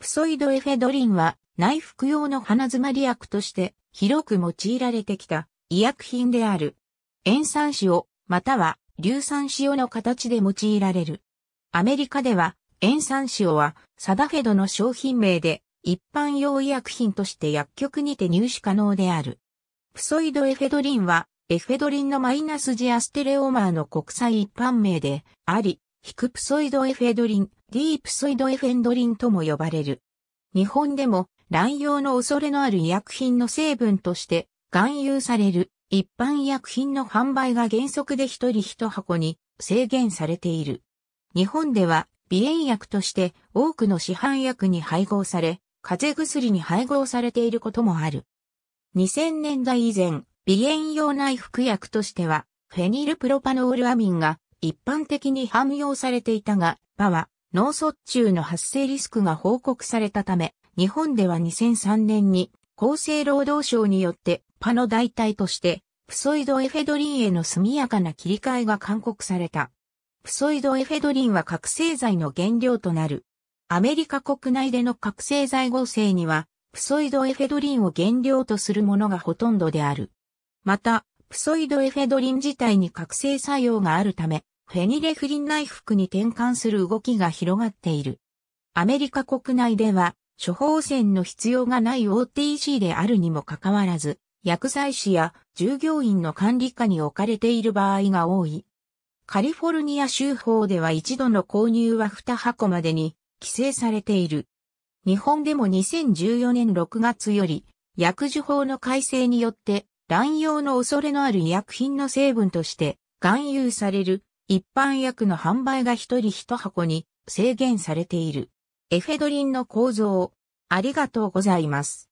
プソイドエフェドリンは内服用の鼻詰まり薬として広く用いられてきた医薬品である。塩酸塩、または硫酸塩の形で用いられる。アメリカでは塩酸塩はサダフェドの商品名で一般用医薬品として薬局にて入手可能である。プソイドエフェドリンはエフェドリンのマイナスジアステレオマーの国際一般名であり、ヒクプソイドエフェドリン、ディープソイドエフェンドリンとも呼ばれる。日本でも乱用の恐れのある医薬品の成分として含有される一般医薬品の販売が原則で一人一箱に制限されている。日本では鼻炎薬として多くの市販薬に配合され、風邪薬に配合されていることもある。2000年代以前、鼻炎用内服薬としてはフェニルプロパノールアミンが一般的に汎用されていたが、パは脳卒中の発生リスクが報告されたため、日本では2003年に厚生労働省によってパの代替としてプソイドエフェドリンへの速やかな切り替えが勧告された。プソイドエフェドリンは覚醒剤の原料となる。アメリカ国内での覚醒剤合成には、プソイドエフェドリンを原料とするものがほとんどである。また、プソイドエフェドリン自体に覚醒作用があるため、フェニレフリン内服に転換する動きが広がっている。アメリカ国内では、処方箋の必要がない OTC であるにもかかわらず、薬剤師や従業員の管理下に置かれている場合が多い。カリフォルニア州法では一度の購入は2箱までに規制されている。日本でも2014年6月より薬事法の改正によって乱用の恐れのある医薬品の成分として含有される一般薬の販売が一人一箱に制限されている。エフェドリンの構造、ありがとうございます。